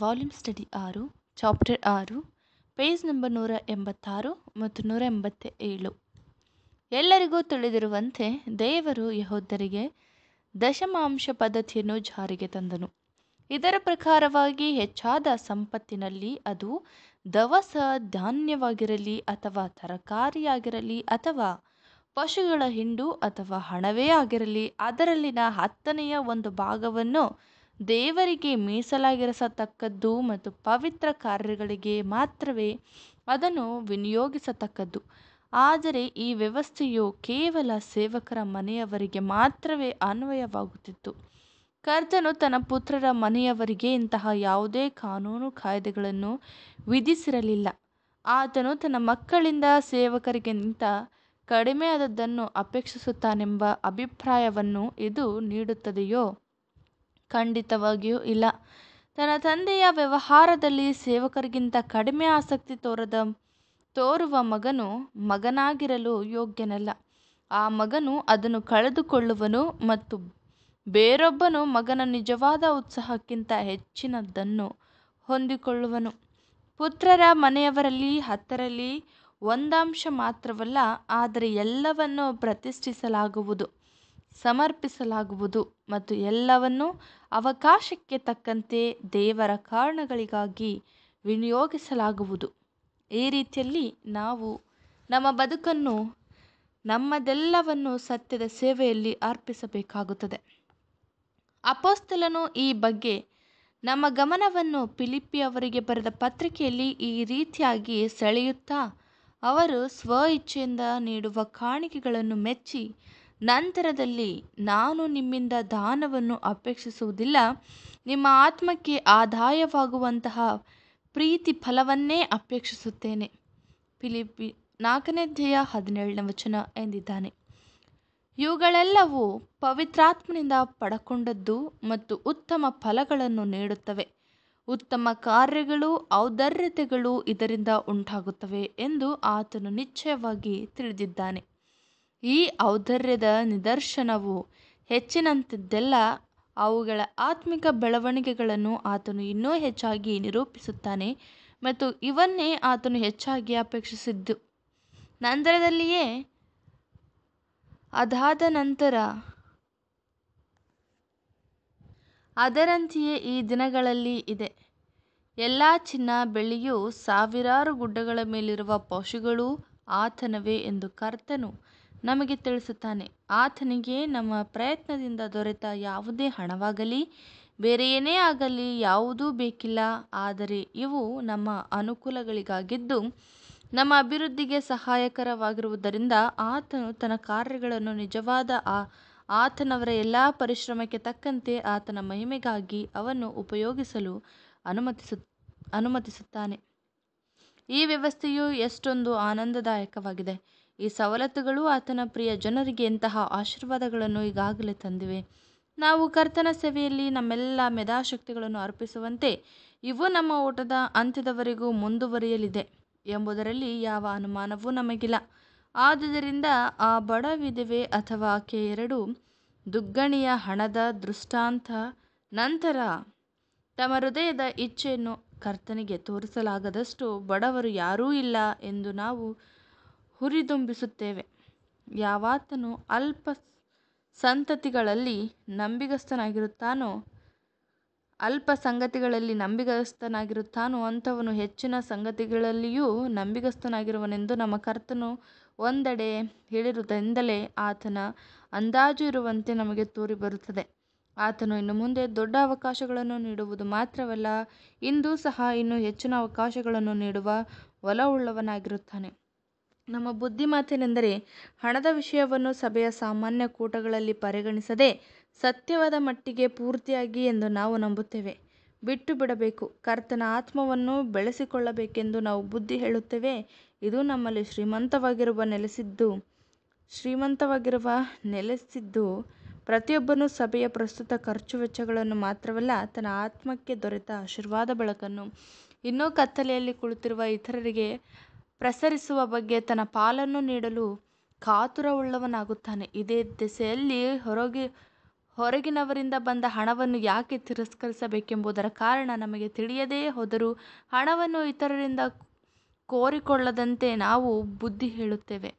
volume study ಆರು chapter ಆರು page number ನೂರ ಎಂಬತ್ತಾರು ಮತ್ತು ನೂರ ಎಂಬತ್ತ ಏಳು ಎಲ್ಲರಿಗೂ ತಿಳಿದಿರುವಂತೆ ದೇವರು ಯಹೋದರಿಗೆ ದಶಮಾಂಶ ಪದ್ಧತಿಯನ್ನು ಜಾರಿಗೆ ತಂದನು ಇದರ ಪ್ರಕಾರವಾಗಿ ಹೆಚ್ಚಾದ ಸಂಪತ್ತಿನಲ್ಲಿ ಅದು ದವಸ ಧಾನ್ಯವಾಗಿರಲಿ ಅಥವಾ ತರಕಾರಿಯಾಗಿರಲಿ ಅಥವಾ ಪಶುಗಳ ಹಿಂಡು ಅಥವಾ ಹಣವೇ ಆಗಿರಲಿ ಅದರಲ್ಲಿನ ಹತ್ತನೆಯ ಒಂದು ಭಾಗವನ್ನು ದೇವರಿಗೆ ಮೀಸಲಾಗಿರಿಸತಕ್ಕದ್ದು ಮತ್ತು ಪವಿತ್ರ ಕಾರ್ಯಗಳಿಗೆ ಮಾತ್ರವೇ ಅದನ್ನು ವಿನಿಯೋಗಿಸತಕ್ಕದ್ದು ಆದರೆ ಈ ವ್ಯವಸ್ಥೆಯು ಕೇವಲ ಸೇವಕರ ಮನೆಯವರಿಗೆ ಮಾತ್ರವೇ ಅನ್ವಯವಾಗುತ್ತಿತ್ತು ಕರ್ತನು ತನ್ನ ಪುತ್ರರ ಮನೆಯವರಿಗೆ ಇಂತಹ ಯಾವುದೇ ಕಾನೂನು ಕಾಯ್ದೆಗಳನ್ನು ವಿಧಿಸಿರಲಿಲ್ಲ ಆತನು ತನ್ನ ಮಕ್ಕಳಿಂದ ಸೇವಕರಿಗಿಂತ ಕಡಿಮೆಯಾದದ್ದನ್ನು ಅಪೇಕ್ಷಿಸುತ್ತಾನೆಂಬ ಅಭಿಪ್ರಾಯವನ್ನು ಇದು ನೀಡುತ್ತದೆಯೋ ಖಂಡಿತವಾಗಿಯೂ ಇಲ್ಲ ತನ್ನ ತಂದೆಯ ವ್ಯವಹಾರದಲ್ಲಿ ಸೇವಕರಿಗಿಂತ ಕಡಿಮೆ ಆಸಕ್ತಿ ತೋರದ ತೋರುವ ಮಗನು ಮಗನಾಗಿರಲು ಯೋಗ್ಯನಲ್ಲ ಆ ಮಗನು ಅದನ್ನು ಕಳೆದುಕೊಳ್ಳುವನು ಮತ್ತು ಬೇರೊಬ್ಬನು ಮಗನ ನಿಜವಾದ ಉತ್ಸಾಹಕ್ಕಿಂತ ಹೆಚ್ಚಿನದನ್ನು ಹೊಂದಿಕೊಳ್ಳುವನು ಪುತ್ರರ ಮನೆಯವರಲ್ಲಿ ಹತ್ತರಲ್ಲಿ ಒಂದಾಂಶ ಮಾತ್ರವಲ್ಲ ಆದರೆ ಎಲ್ಲವನ್ನೂ ಪ್ರತಿಷ್ಠಿಸಲಾಗುವುದು ಸಮರ್ಪಿಸಲಾಗುವುದು ಮತ್ತು ಎಲ್ಲವನ್ನೂ ಅವಕಾಶಕ್ಕೆ ತಕ್ಕಂತೆ ದೇವರ ಕಾರಣಗಳಿಗಾಗಿ ವಿನಿಯೋಗಿಸಲಾಗುವುದು ಈ ರೀತಿಯಲ್ಲಿ ನಾವು ನಮ್ಮ ಬದುಕನ್ನು ನಮ್ಮದೆಲ್ಲವನ್ನು ಸತ್ಯದ ಸೇವೆಯಲ್ಲಿ ಅರ್ಪಿಸಬೇಕಾಗುತ್ತದೆ ಅಪೋಸ್ತಲನು ಈ ಬಗ್ಗೆ ನಮ್ಮ ಗಮನವನ್ನು ಪಿಲಿಪಿ ಅವರಿಗೆ ಬರೆದ ಪತ್ರಿಕೆಯಲ್ಲಿ ಈ ರೀತಿಯಾಗಿ ಸೆಳೆಯುತ್ತಾ ಅವರು ಸ್ವ ಇಚ್ಛೆಯಿಂದ ನೀಡುವ ಕಾಣಿಕೆಗಳನ್ನು ಮೆಚ್ಚಿ ನಂತರದಲ್ಲಿ ನಾನು ನಿಮ್ಮಿಂದ ದಾನವನ್ನು ಅಪೇಕ್ಷಿಸುವುದಿಲ್ಲ ನಿಮ್ಮ ಆತ್ಮಕ್ಕೆ ಆದಾಯವಾಗುವಂತಹ ಪ್ರೀತಿ ಫಲವನ್ನೇ ಅಪೇಕ್ಷಿಸುತ್ತೇನೆ ಫಿಲಿಪಿ ನಾಲ್ಕನೇ ಅಧ್ಯಾಯ ಹದಿನೇಳನೇ ವಚನ ಎಂದಿದ್ದಾನೆ ಇವುಗಳೆಲ್ಲವೂ ಪವಿತ್ರಾತ್ಮನಿಂದ ಪಡಕೊಂಡದ್ದು ಮತ್ತು ಉತ್ತಮ ಫಲಗಳನ್ನು ನೀಡುತ್ತವೆ ಉತ್ತಮ ಕಾರ್ಯಗಳು ಔದಾರ್ಯತೆಗಳು ಇದರಿಂದ ಉಂಟಾಗುತ್ತವೆ ಎಂದು ಆತನು ನಿಶ್ಚಯವಾಗಿ ತಿಳಿದಿದ್ದಾನೆ ಈ ಔದಾರ್ಯದ ನಿದರ್ಶನವು ಹೆಚ್ಚಿನಂತಿದ್ದೆಲ್ಲ ಅವುಗಳ ಆತ್ಮಿಕ ಬೆಳವಣಿಗೆಗಳನ್ನು ಆತನು ಇನ್ನೂ ಹೆಚ್ಚಾಗಿ ನಿರೂಪಿಸುತ್ತಾನೆ ಮತ್ತು ಇವನ್ನೇ ಆತನು ಹೆಚ್ಚಾಗಿ ಅಪೇಕ್ಷಿಸಿದ್ದು ನಂತರದಲ್ಲಿಯೇ ಅದಾದ ನಂತರ ಅದರಂತೆಯೇ ಈ ದಿನಗಳಲ್ಲಿ ಇದೆ ಎಲ್ಲ ಚಿನ್ನ ಬೆಳ್ಳಿಯು ಸಾವಿರಾರು ಗುಡ್ಡಗಳ ಮೇಲಿರುವ ಪಶುಗಳು ಆತನವೇ ಎಂದು ಕರ್ತನು ನಮಗೆ ತಿಳಿಸುತ್ತಾನೆ ಆತನಿಗೆ ನಮ್ಮ ಪ್ರಯತ್ನದಿಂದ ದೊರೆತ ಯಾವುದೇ ಹಣವಾಗಲಿ ಬೇರೆ ಏನೇ ಆಗಲಿ ಯಾವುದೂ ಬೇಕಿಲ್ಲ ಆದರೆ ಇವು ನಮ್ಮ ಅನುಕೂಲಗಳಿಗಾಗಿದ್ದು ನಮ್ಮ ಅಭಿವೃದ್ಧಿಗೆ ಸಹಾಯಕರವಾಗಿರುವುದರಿಂದ ಆತನು ತನ್ನ ಕಾರ್ಯಗಳನ್ನು ನಿಜವಾದ ಆ ಆತನವರ ಎಲ್ಲ ಪರಿಶ್ರಮಕ್ಕೆ ತಕ್ಕಂತೆ ಆತನ ಮಹಿಮೆಗಾಗಿ ಅವನ್ನು ಉಪಯೋಗಿಸಲು ಅನುಮತಿಸು ಅನುಮತಿಸುತ್ತಾನೆ ಈ ವ್ಯವಸ್ಥೆಯು ಎಷ್ಟೊಂದು ಆನಂದದಾಯಕವಾಗಿದೆ ಈ ಸವಲತ್ತುಗಳು ಆತನ ಪ್ರಿಯ ಜನರಿಗೆ ಎಂತಹ ಆಶೀರ್ವಾದಗಳನ್ನು ಈಗಾಗಲೇ ತಂದಿವೆ ನಾವು ಕರ್ತನ ಸೇವೆಯಲ್ಲಿ ನಮ್ಮೆಲ್ಲ ಮೆಧಾಶಕ್ತಿಗಳನ್ನು ಅರ್ಪಿಸುವಂತೆ ಇವು ನಮ್ಮ ಓಟದ ಅಂತ್ಯದವರೆಗೂ ಮುಂದುವರಿಯಲಿದೆ ಎಂಬುದರಲ್ಲಿ ಯಾವ ಅನುಮಾನವೂ ನಮಗಿಲ್ಲ ಆದುದರಿಂದ ಆ ಬಡ ವಿಧವೆ ಅಥವಾ ಆಕೆ ಎರಡು ದುಗ್ಗಣಿಯ ಹಣದ ದೃಷ್ಟಾಂತ ನಂತರ ತಮ್ಮ ಹೃದಯದ ಇಚ್ಛೆಯನ್ನು ಕರ್ತನಿಗೆ ತೋರಿಸಲಾಗದಷ್ಟು ಬಡವರು ಯಾರೂ ಇಲ್ಲ ಎಂದು ನಾವು ಹುರಿದುಂಬಿಸುತ್ತೇವೆ ಯಾವಾತನು ಅಲ್ಪ ಸಂತತಿಗಳಲ್ಲಿ ನಂಬಿಗಸ್ತನಾಗಿರುತ್ತಾನೋ ಅಲ್ಪ ಸಂಗತಿಗಳಲ್ಲಿ ನಂಬಿಗಸ್ತನಾಗಿರುತ್ತಾನೋ ಅಂಥವನು ಹೆಚ್ಚಿನ ಸಂಗತಿಗಳಲ್ಲಿಯೂ ನಂಬಿಗಸ್ತನಾಗಿರುವನೆಂದು ನಮ್ಮ ಕರ್ತನು ಒಂದೆಡೆ ಹೇಳಿರುವುದರಿಂದಲೇ ಆತನ ಅಂದಾಜು ಇರುವಂತೆ ನಮಗೆ ತೋರಿ ಬರುತ್ತದೆ ಆತನು ಇನ್ನು ಮುಂದೆ ದೊಡ್ಡ ಅವಕಾಶಗಳನ್ನು ನೀಡುವುದು ಮಾತ್ರವಲ್ಲ ಇಂದು ಸಹ ಇನ್ನೂ ಹೆಚ್ಚಿನ ಅವಕಾಶಗಳನ್ನು ನೀಡುವ ಒಲವುಳ್ಳವನಾಗಿರುತ್ತಾನೆ ನಮ್ಮ ಮಾತೇನೆಂದರೆ ಹಣದ ವಿಷಯವನ್ನು ಸಭೆಯ ಸಾಮಾನ್ಯ ಕೂಟಗಳಲ್ಲಿ ಪರಿಗಣಿಸದೆ ಸತ್ಯವಾದ ಮಟ್ಟಿಗೆ ಪೂರ್ತಿಯಾಗಿ ಎಂದು ನಾವು ನಂಬುತ್ತೇವೆ ಬಿಟ್ಟು ಬಿಡಬೇಕು ಕರ್ತನ ಆತ್ಮವನ್ನು ಬೆಳೆಸಿಕೊಳ್ಳಬೇಕೆಂದು ನಾವು ಬುದ್ಧಿ ಹೇಳುತ್ತೇವೆ ಇದು ನಮ್ಮಲ್ಲಿ ಶ್ರೀಮಂತವಾಗಿರುವ ನೆಲೆಸಿದ್ದು ಶ್ರೀಮಂತವಾಗಿರುವ ನೆಲೆಸಿದ್ದು ಪ್ರತಿಯೊಬ್ಬನೂ ಸಭೆಯ ಪ್ರಸ್ತುತ ಖರ್ಚು ವೆಚ್ಚಗಳನ್ನು ಮಾತ್ರವಲ್ಲ ತನ್ನ ಆತ್ಮಕ್ಕೆ ದೊರೆತ ಆಶೀರ್ವಾದ ಬೆಳಕನ್ನು ಇನ್ನೂ ಕತ್ತಲೆಯಲ್ಲಿ ಕುಳಿತಿರುವ ಇತರರಿಗೆ ಪ್ರಸರಿಸುವ ಬಗ್ಗೆ ತನ್ನ ಪಾಲನ್ನು ನೀಡಲು ಕಾತುರವುಳ್ಳವನಾಗುತ್ತಾನೆ ಇದೇ ದೆಸೆಯಲ್ಲಿ ಹೊರಗೆ ಹೊರಗಿನವರಿಂದ ಬಂದ ಹಣವನ್ನು ಯಾಕೆ ತಿರಸ್ಕರಿಸಬೇಕೆಂಬುದರ ಕಾರಣ ನಮಗೆ ತಿಳಿಯದೇ ಹೋದರೂ ಹಣವನ್ನು ಇತರರಿಂದ ಕೋರಿಕೊಳ್ಳದಂತೆ ನಾವು ಬುದ್ಧಿ ಹೇಳುತ್ತೇವೆ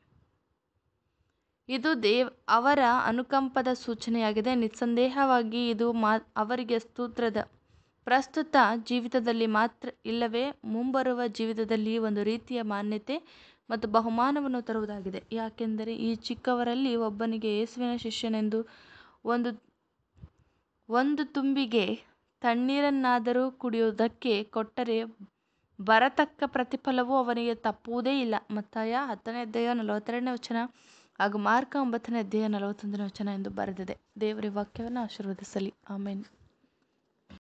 ಇದು ದೇವ್ ಅವರ ಅನುಕಂಪದ ಸೂಚನೆಯಾಗಿದೆ ನಿಸ್ಸಂದೇಹವಾಗಿ ಇದು ಮಾ ಅವರಿಗೆ ಸ್ತೋತ್ರದ ಪ್ರಸ್ತುತ ಜೀವಿತದಲ್ಲಿ ಮಾತ್ರ ಇಲ್ಲವೇ ಮುಂಬರುವ ಜೀವಿತದಲ್ಲಿ ಒಂದು ರೀತಿಯ ಮಾನ್ಯತೆ ಮತ್ತು ಬಹುಮಾನವನ್ನು ತರುವುದಾಗಿದೆ ಯಾಕೆಂದರೆ ಈ ಚಿಕ್ಕವರಲ್ಲಿ ಒಬ್ಬನಿಗೆ ಯೇಸುವಿನ ಶಿಷ್ಯನೆಂದು ಒಂದು ಒಂದು ತುಂಬಿಗೆ ತಣ್ಣೀರನ್ನಾದರೂ ಕುಡಿಯುವುದಕ್ಕೆ ಕೊಟ್ಟರೆ ಬರತಕ್ಕ ಪ್ರತಿಫಲವು ಅವನಿಗೆ ತಪ್ಪುವುದೇ ಇಲ್ಲ ಮತ್ತಾಯ ಹತ್ತನೇ ಅಧ್ಯಾಯ ನಲವತ್ತೆರಡನೇ ವಚನ ಹಾಗೂ ಮಾರ್ಕ ಒಂಬತ್ತನೇ ಅಧ್ಯಾಯ ನಲವತ್ತೊಂದನೇ ವಚನ ಎಂದು ಬರೆದಿದೆ ದೇವರ ವಾಕ್ಯವನ್ನು ಆಶೀರ್ವದಿಸಲಿ ಆಮೇನ್